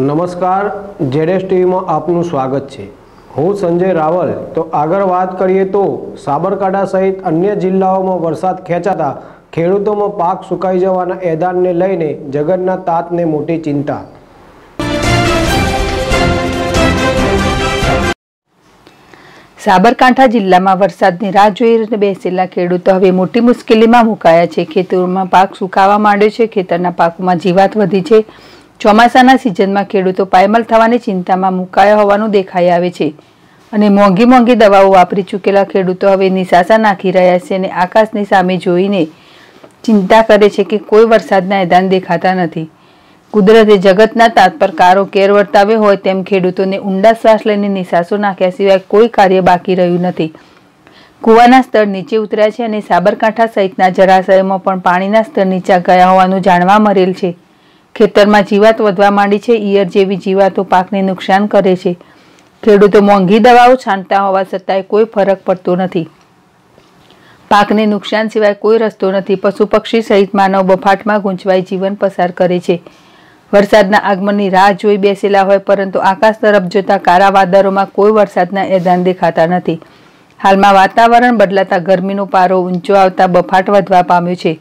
નમસ્કાર જેડેસ ટીવીમાં આપનું સ્વાગત છે હું સંજય રાવલ તો આગળ વાત કરીએ તો સાબરકાંઠા સહિત અન્ય જિલ્લાઓમાં વરસાદ ખેંચાતા ખેડૂતોમાં પાક સુકાઈ જવાના એદાનને લઈને જગતના તાતને મોટી ચિંતા સાબરકાંઠા જિલ્લામાં વરસાદની રાહ જોઈ બેસેલા ખેડૂતો હવે મોટી મુશ્કેલીમાં મુકાયા છે ખેતરોમાં પાક સુકાવા માંડ્યો છે ખેતરના પાકમાં જીવાત વધી છે ચોમાસાના સિઝનમાં ખેડૂતો પાયમાલ થવાની ચિંતામાં મુકાયા હોવાનું દેખાઈ આવે છે અને મોંઘી મોંઘી દવાઓ વાપરી ચૂકેલા ખેડૂતો હવે નિશાસા નાખી રહ્યા છે અને આકાશની સામે જોઈને ચિંતા કરે છે કે કોઈ વરસાદના એદાન દેખાતા નથી કુદરતે જગતના તાત પર કારો કેર વર્તાવ્યો હોય તેમ ખેડૂતોને ઊંડા શ્વાસ લઈને નિશાસો નાખ્યા સિવાય કોઈ કાર્ય બાકી રહ્યું નથી કૂવાના સ્તર નીચે ઉતર્યા છે અને સાબરકાંઠા સહિતના જળાશયોમાં પણ પાણીના સ્તર નીચા ગયા હોવાનું જાણવા મળેલ છે ખેતરમાં જીવાત વધવા માંડી છે ઈયર જેવી જીવાતો પાકને નુકસાન કરે છે ખેડૂતો મોંઘી દવાઓ છાંટતા હોવા છતાંય કોઈ ફરક પડતો નથી પાકને નુકસાન સિવાય કોઈ રસ્તો નથી પશુ પક્ષી સહિત માનવ બફાટમાં ગૂંચવાઈ જીવન પસાર કરે છે વરસાદના આગમનની રાહ જોઈ બેસેલા હોય પરંતુ આકાશ તરફ જોતા કાળા વાદળોમાં કોઈ વરસાદના એદાન દેખાતા નથી હાલમાં વાતાવરણ બદલાતા ગરમીનો પારો ઊંચો આવતા બફાટ વધવા પામ્યો છે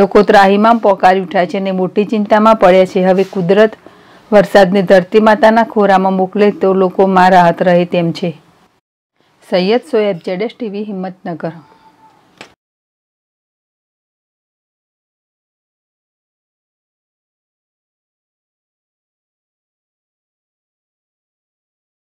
લોકો ત્રાહીમાં પોકારી ઉઠ્યા છે અને મોટી ચિંતામાં પડ્યા છે હવે કુદરત વરસાદને ધરતી માતાના ખોરામાં મોકલે તો લોકોમાં રાહત રહે તેમ છે સૈયદ સોએબ જેડેશ ટીવી હિંમતનગર